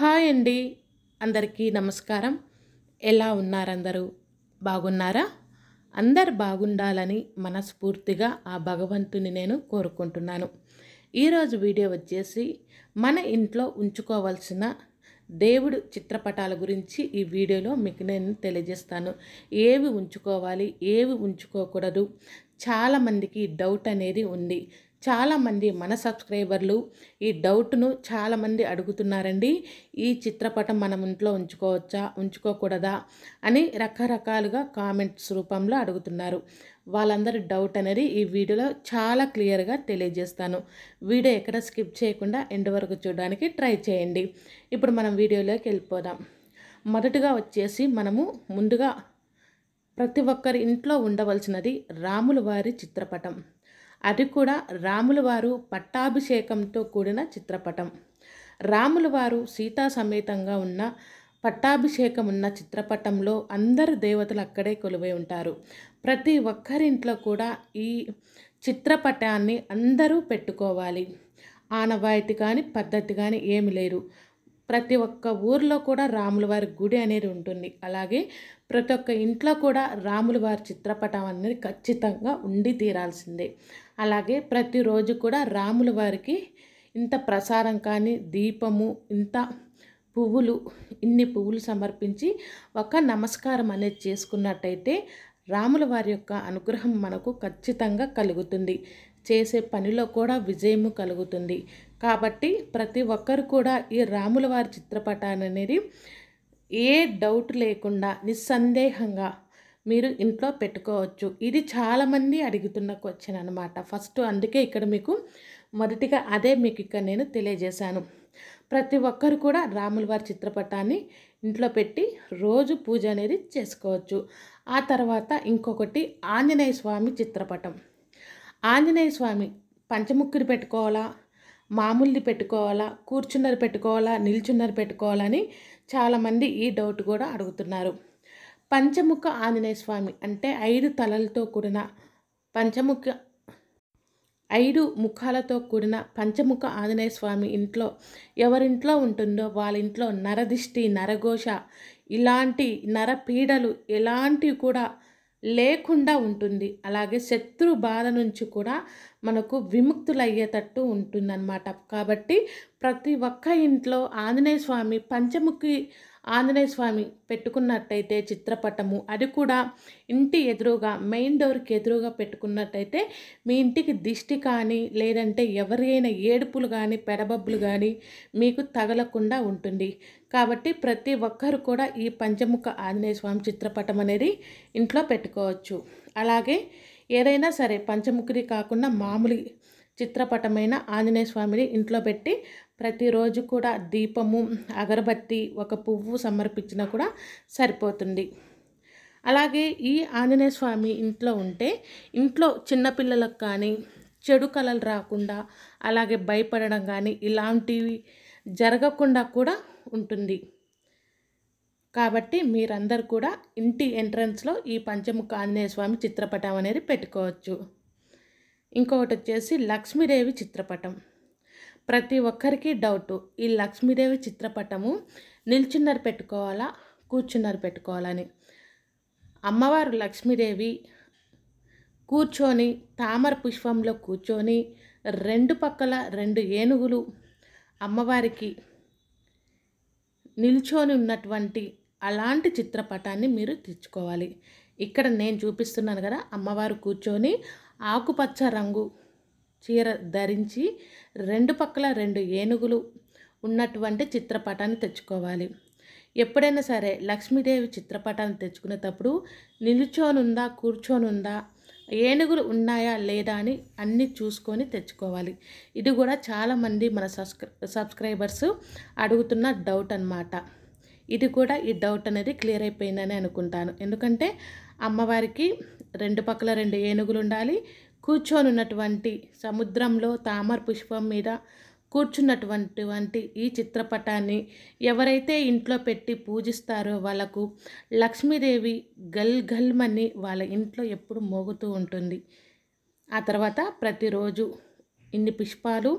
hi అండి అందరికీ నమస్కారం ఎలా ఉన్నారందరూ బాగున్నారా అందరు బాగుండాలని మనస్ఫూర్తిగా ఆ భగవంతుని నేను కోరుకుంటున్నాను ఈరోజు వీడియో వచ్చేసి మన ఇంట్లో ఉంచుకోవాల్సిన దేవుడు చిత్రపటాల గురించి ఈ వీడియోలో మీకు నేను తెలియజేస్తాను ఏవి ఉంచుకోవాలి ఏవి ఉంచుకోకూడదు చాలామందికి డౌట్ అనేది ఉంది చాలామంది మన సబ్స్క్రైబర్లు ఈ డౌట్ను చాలామంది అడుగుతున్నారండి ఈ చిత్రపటం మనం ఇంట్లో ఉంచుకోవచ్చా ఉంచుకోకూడదా అని రకరకాలుగా కామెంట్స్ రూపంలో అడుగుతున్నారు వాళ్ళందరి డౌట్ అనేది ఈ వీడియోలో చాలా క్లియర్గా తెలియజేస్తాను వీడియో ఎక్కడ స్కిప్ చేయకుండా ఎండ్ వరకు చూడడానికి ట్రై చేయండి ఇప్పుడు మనం వీడియోలోకి వెళ్ళిపోదాం మొదటగా వచ్చేసి మనము ముందుగా ప్రతి ఒక్కరి ఇంట్లో ఉండవలసినది రాముల వారి చిత్రపటం అది కూడా రాముల వారు పట్టాభిషేకంతో కూడిన చిత్రపటం రాముల వారు సీతా సమేతంగా ఉన్న పట్టాభిషేకం ఉన్న చిత్రపటంలో అందరు దేవతలు అక్కడే కొలువై ఉంటారు ప్రతి ఒక్కరింట్లో కూడా ఈ చిత్రపటాన్ని అందరూ పెట్టుకోవాలి ఆనవాయితీ కానీ పద్ధతి కానీ ఏమి లేరు ప్రతి ఒక్క ఊర్లో కూడా రాములవారి గుడి అనేది ఉంటుంది అలాగే ప్రతి ఒక్క ఇంట్లో కూడా వారి చిత్రపటం అనేది ఖచ్చితంగా ఉండి తీరాల్సిందే అలాగే ప్రతిరోజు కూడా రాముల వారికి ఇంత ప్రసారం కానీ దీపము ఇంత పువ్వులు ఇన్ని పువ్వులు సమర్పించి ఒక నమస్కారం అనేది చేసుకున్నట్టయితే రాముల వారి యొక్క అనుగ్రహం మనకు ఖచ్చితంగా కలుగుతుంది చేసే పనిలో కూడా విజయము కలుగుతుంది కాబట్టి ప్రతి ఒక్కరు కూడా ఈ రాముల వారి చిత్రపటాన్ని అనేది ఏ డౌట్ లేకుండా నిస్సందేహంగా మీరు ఇంట్లో పెట్టుకోవచ్చు ఇది చాలామంది అడుగుతున్న క్వశ్చన్ అనమాట ఫస్ట్ అందుకే ఇక్కడ మీకు మొదటిగా అదే మీకు ఇక్కడ నేను తెలియజేశాను ప్రతి ఒక్కరు కూడా రాముల వారి చిత్రపటాన్ని ఇంట్లో పెట్టి రోజు పూజ అనేది చేసుకోవచ్చు ఆ తర్వాత ఇంకొకటి ఆంజనేయ స్వామి చిత్రపటం ఆంజనేయ స్వామి పంచముక్కుని పెట్టుకోవాలా మామూలుది పెట్టుకోవాలా కూర్చున్నది పెట్టుకోవాలా నిల్చున్నది పెట్టుకోవాలని చాలామంది ఈ డౌట్ కూడా అడుగుతున్నారు పంచముఖ ఆంజనేయ స్వామి అంటే ఐదు తలలతో కూడిన పంచముఖ ఐదు ముఖాలతో కూడిన పంచముఖ ఆంజనేయ స్వామి ఇంట్లో ఎవరింట్లో ఉంటుందో వాళ్ళ ఇంట్లో నరదిష్టి నరఘోష ఇలాంటి నరపీడలు ఎలాంటివి కూడా లేకుండా ఉంటుంది అలాగే శత్రు బాధ నుంచి కూడా మనకు విముక్తులయ్యేటట్టు ఉంటుందన్నమాట కాబట్టి ప్రతి ఒక్క ఇంట్లో ఆంజనేయ స్వామి పంచముఖి ఆంజనేయ స్వామి పెట్టుకున్నట్టయితే చిత్రపటము అది కూడా ఇంటి ఎదురుగా మెయిన్ డోర్కి ఎదురుగా పెట్టుకున్నట్టయితే మీ ఇంటికి దిష్టి కానీ లేదంటే ఎవరైనా ఏడుపులు కానీ పెడబబ్బులు కానీ మీకు తగలకుండా ఉంటుంది కాబట్టి ప్రతి ఒక్కరు కూడా ఈ పంచముఖ ఆంజనేయ స్వామి చిత్రపటం అనేది ఇంట్లో పెట్టుకోవచ్చు అలాగే ఏదైనా సరే పంచముఖి కాకుండా మామూలు చిత్రపటమైన ఆంజనేయ స్వామిని ఇంట్లో పెట్టి ప్రతిరోజు కూడా దీపము అగరబత్తి ఒక పువ్వు సమర్పించినా కూడా సరిపోతుంది అలాగే ఈ ఆంజనేయ స్వామి ఇంట్లో ఉంటే ఇంట్లో చిన్నపిల్లలకు కానీ చెడు కళలు రాకుండా అలాగే భయపడడం కానీ ఇలాంటివి జరగకుండా కూడా ఉంటుంది కాబట్టి మీరందరు కూడా ఇంటి ఎంట్రన్స్లో ఈ పంచముఖ ఆంజనేయ స్వామి చిత్రపటం అనేది పెట్టుకోవచ్చు ఇంకొకటి వచ్చేసి లక్ష్మీదేవి చిత్రపటం ప్రతి ఒక్కరికి డౌటు ఈ లక్ష్మీదేవి చిత్రపటము నిల్చున్నారు పెట్టుకోవాలా కూర్చున్నారు పెట్టుకోవాలని అమ్మవారు లక్ష్మీదేవి కూర్చొని తామర పుష్పంలో కూర్చొని రెండు పక్కల రెండు ఏనుగులు అమ్మవారికి నిల్చొని ఉన్నటువంటి అలాంటి చిత్రపటాన్ని మీరు తెచ్చుకోవాలి ఇక్కడ నేను చూపిస్తున్నాను కదా అమ్మవారు కూర్చొని ఆకుపచ్చ రంగు చీర ధరించి రెండు పక్కల రెండు ఏనుగులు ఉన్నటువంటి చిత్రపటాన్ని తెచ్చుకోవాలి ఎప్పుడైనా సరే లక్ష్మీదేవి చిత్రపటాన్ని తెచ్చుకునేటప్పుడు నిలుచోనుందా కూర్చోనుందా ఏనుగులు ఉన్నాయా లేదా అని అన్నీ చూసుకొని తెచ్చుకోవాలి ఇది కూడా చాలామంది మన సబ్స్క్రైబర్స్ అడుగుతున్న డౌట్ అనమాట ఇది కూడా ఈ డౌట్ అనేది క్లియర్ అయిపోయిందని అనుకుంటాను ఎందుకంటే అమ్మవారికి రెండు పక్కల రెండు ఏనుగులు ఉండాలి కూర్చొనున్నటువంటి సముద్రంలో తామర పుష్పం మీద కూర్చున్నటువంటి ఈ చిత్రపటాన్ని ఎవరైతే ఇంట్లో పెట్టి పూజిస్తారో వాళ్ళకు లక్ష్మీదేవి గల్ గల్మని వాళ్ళ ఇంట్లో ఎప్పుడు మోగుతూ ఉంటుంది ఆ తర్వాత ప్రతిరోజు ఇన్ని పుష్పాలు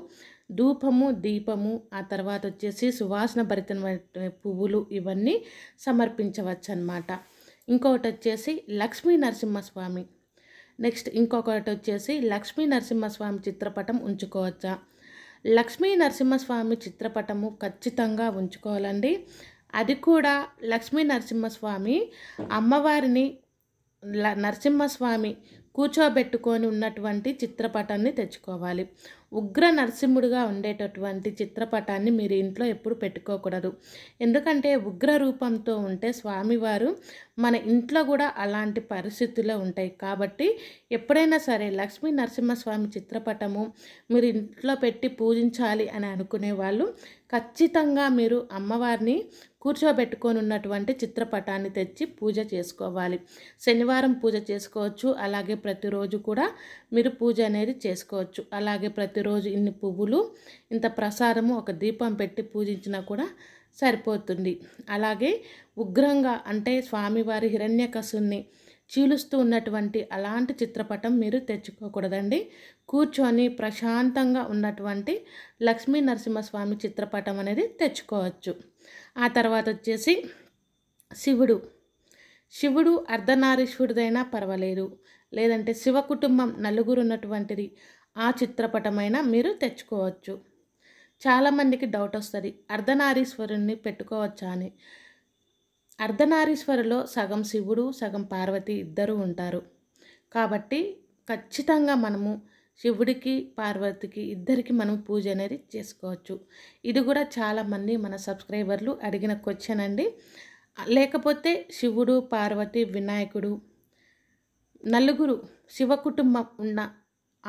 ధూపము దీపము ఆ తర్వాత వచ్చేసి సువాసన భరితమైన పువ్వులు ఇవన్నీ సమర్పించవచ్చు అన్నమాట ఇంకొకటి వచ్చేసి లక్ష్మీ నరసింహస్వామి నెక్స్ట్ ఇంకొకటి వచ్చేసి లక్ష్మీ నరసింహస్వామి చిత్రపటం ఉంచుకోవచ్చా లక్ష్మీ నరసింహస్వామి చిత్రపటము ఖచ్చితంగా ఉంచుకోవాలండి అది కూడా లక్ష్మీ నరసింహస్వామి అమ్మవారిని నరసింహస్వామి కూర్చోబెట్టుకొని ఉన్నటువంటి చిత్రపటాన్ని తెచ్చుకోవాలి ఉగ్ర నరసింహుడిగా ఉండేటటువంటి చిత్రపటాన్ని మీరు ఇంట్లో ఎప్పుడు పెట్టుకోకూడదు ఎందుకంటే ఉగ్ర రూపంతో ఉంటే స్వామివారు మన ఇంట్లో కూడా అలాంటి పరిస్థితులే ఉంటాయి కాబట్టి ఎప్పుడైనా సరే లక్ష్మీ నరసింహస్వామి చిత్రపటము మీరు ఇంట్లో పెట్టి పూజించాలి అని అనుకునే వాళ్ళు ఖచ్చితంగా మీరు అమ్మవారిని కూర్చోబెట్టుకొని ఉన్నటువంటి చిత్రపటాన్ని తెచ్చి పూజ చేసుకోవాలి శనివారం పూజ చేసుకోవచ్చు అలాగే ప్రతిరోజు కూడా మీరు పూజ అనేది చేసుకోవచ్చు అలాగే ప్రతిరోజు ఇన్ని పువ్వులు ఇంత ప్రసాదము ఒక దీపం పెట్టి పూజించినా కూడా సరిపోతుంది అలాగే ఉగ్రంగా అంటే స్వామివారి హిరణ్యకసుని చీలుస్తూ ఉన్నటువంటి అలాంటి చిత్రపటం మీరు తెచ్చుకోకూడదండి కూర్చొని ప్రశాంతంగా ఉన్నటువంటి లక్ష్మీ నరసింహస్వామి చిత్రపటం అనేది తెచ్చుకోవచ్చు ఆ తర్వాత వచ్చేసి శివుడు శివుడు అర్ధనారీశ్వరుడైనా పర్వాలేదు లేదంటే శివ కుటుంబం నలుగురు ఉన్నటువంటిది ఆ చిత్రపటమైనా మీరు తెచ్చుకోవచ్చు చాలామందికి డౌట్ వస్తుంది అర్ధనారీశ్వరుణ్ణి పెట్టుకోవచ్చా అని అర్ధనారీశ్వరులో సగం శివుడు సగం పార్వతి ఇద్దరు ఉంటారు కాబట్టి ఖచ్చితంగా మనము శివుడికి పార్వతికి ఇద్దరికి మనం పూజ అనేది చేసుకోవచ్చు ఇది కూడా చాలామంది మన సబ్స్క్రైబర్లు అడిగిన క్వశ్చన్ అండి లేకపోతే శివుడు పార్వతి వినాయకుడు నలుగురు శివ కుటుంబం ఉన్న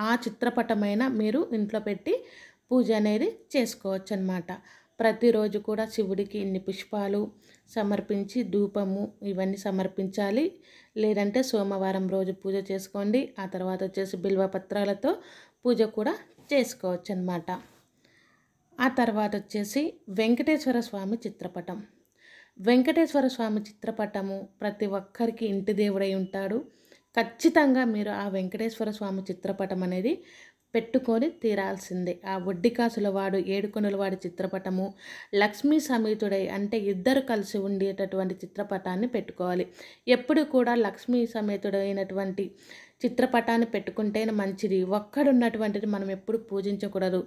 ఆ చిత్రపటమైన మీరు ఇంట్లో పెట్టి పూజ అనేది చేసుకోవచ్చు అనమాట ప్రతిరోజు కూడా శివుడికి ఇన్ని పుష్పాలు సమర్పించి ధూపము ఇవన్నీ సమర్పించాలి లేదంటే సోమవారం రోజు పూజ చేసుకోండి ఆ తర్వాత వచ్చేసి పత్రాలతో పూజ కూడా చేసుకోవచ్చు అనమాట ఆ తర్వాత వచ్చేసి వెంకటేశ్వర స్వామి చిత్రపటం వెంకటేశ్వర స్వామి చిత్రపటము ప్రతి ఒక్కరికి ఇంటి దేవుడై ఉంటాడు ఖచ్చితంగా మీరు ఆ వెంకటేశ్వర స్వామి చిత్రపటం అనేది పెట్టుకొని తీరాల్సిందే ఆ ఒడ్డికాసుల వాడు ఏడుకొనుల వాడి చిత్రపటము లక్ష్మీ సమేతుడై అంటే ఇద్దరు కలిసి ఉండేటటువంటి చిత్రపటాన్ని పెట్టుకోవాలి ఎప్పుడు కూడా లక్ష్మీ సమేతుడైనటువంటి చిత్రపటాన్ని పెట్టుకుంటేనే మంచిది ఒక్కడున్నటువంటిది మనం ఎప్పుడు పూజించకూడదు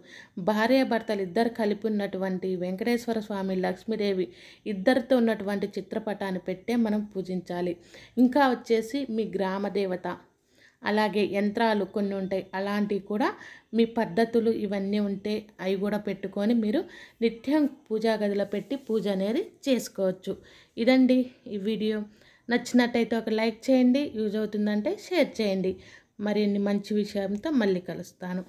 భార్యాభర్తలు ఇద్దరు కలిపి ఉన్నటువంటి వెంకటేశ్వర స్వామి లక్ష్మీదేవి ఇద్దరితో ఉన్నటువంటి చిత్రపటాన్ని పెట్టే మనం పూజించాలి ఇంకా వచ్చేసి మీ గ్రామ దేవత అలాగే యంత్రాలు కొన్ని ఉంటాయి అలాంటివి కూడా మీ పద్ధతులు ఇవన్నీ ఉంటే అవి కూడా పెట్టుకొని మీరు నిత్యం పూజా గదిలో పెట్టి పూజ అనేది చేసుకోవచ్చు ఇదండి ఈ వీడియో నచ్చినట్టయితే ఒక లైక్ చేయండి యూజ్ అవుతుందంటే షేర్ చేయండి మరిన్ని మంచి విషయంతో మళ్ళీ కలుస్తాను